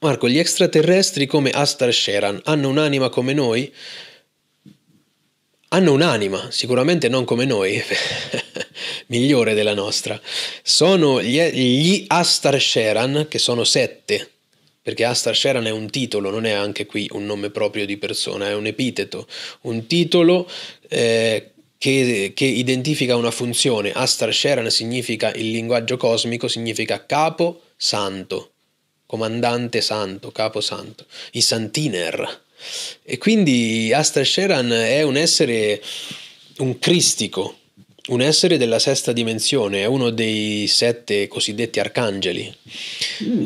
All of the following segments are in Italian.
Marco, gli extraterrestri come Astar Sheran hanno un'anima come noi? Hanno un'anima, sicuramente non come noi, migliore della nostra. Sono gli, gli Astar Sheran, che sono sette, perché Astar Sheran è un titolo, non è anche qui un nome proprio di persona, è un epiteto, un titolo eh, che, che, identifica una funzione. Astar Sheran significa il linguaggio cosmico, significa capo santo comandante santo, capo santo, i Santiner. E quindi Astra Sheran è un essere, un cristico, un essere della sesta dimensione, è uno dei sette cosiddetti arcangeli,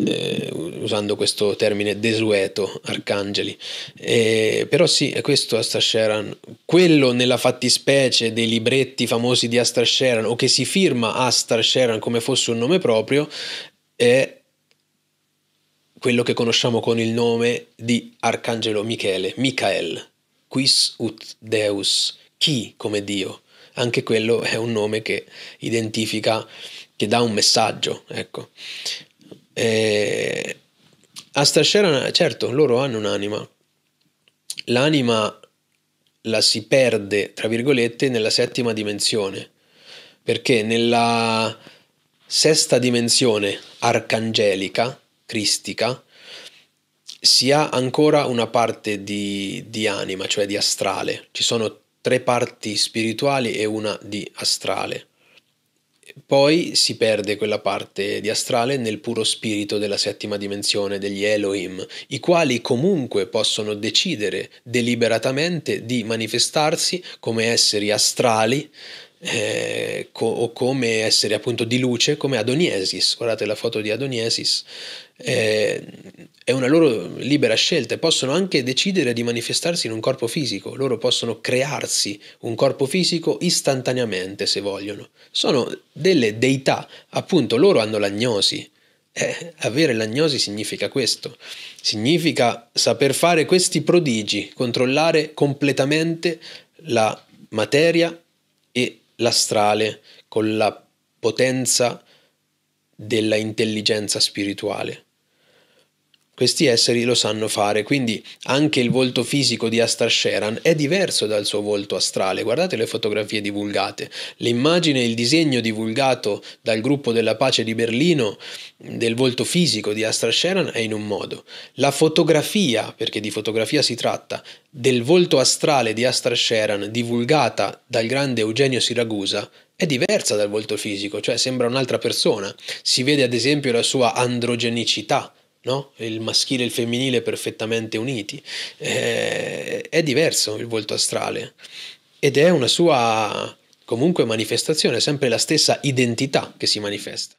eh, usando questo termine desueto, arcangeli. Eh, però sì, è questo Astra Astasheran, quello nella fattispecie dei libretti famosi di Astra Astasheran o che si firma Astra Astasheran come fosse un nome proprio, è quello che conosciamo con il nome di Arcangelo Michele, Michael, quis ut Deus, chi come Dio. Anche quello è un nome che identifica, che dà un messaggio, ecco. E... Astascera, certo, loro hanno un'anima. L'anima la si perde, tra virgolette, nella settima dimensione, perché nella sesta dimensione arcangelica, cristica, si ha ancora una parte di, di, anima, cioè di astrale. Ci sono tre parti spirituali e una di astrale. Poi si perde quella parte di astrale nel puro spirito della settima dimensione, degli Elohim, i quali comunque possono decidere deliberatamente di manifestarsi come esseri astrali eh, co- o come essere appunto di luce come Adoniesis. Guardate la foto di Adoniesis, eh, è una loro libera scelta, possono anche decidere di manifestarsi in un corpo fisico, loro possono crearsi un corpo fisico istantaneamente se vogliono. Sono delle deità, appunto loro hanno l'agnosi. Eh, avere l'agnosi significa questo, significa saper fare questi prodigi, controllare completamente la materia e l'astrale con la potenza della intelligenza spirituale. Questi esseri lo sanno fare, quindi anche il volto fisico di Astra Sheran è diverso dal suo volto astrale. Guardate le fotografie divulgate. L'immagine e il disegno divulgato dal gruppo della pace di Berlino del volto fisico di Astra Sheran è in un modo. La fotografia, perché di fotografia si tratta, del volto astrale di Astra Sheran divulgata dal grande Eugenio Siragusa è diversa dal volto fisico, cioè sembra un'altra persona. Si vede ad esempio la sua androgenicità No? il maschile e il femminile perfettamente uniti. Eh, è diverso il volto astrale ed è una sua comunque manifestazione, sempre la stessa identità che si manifesta.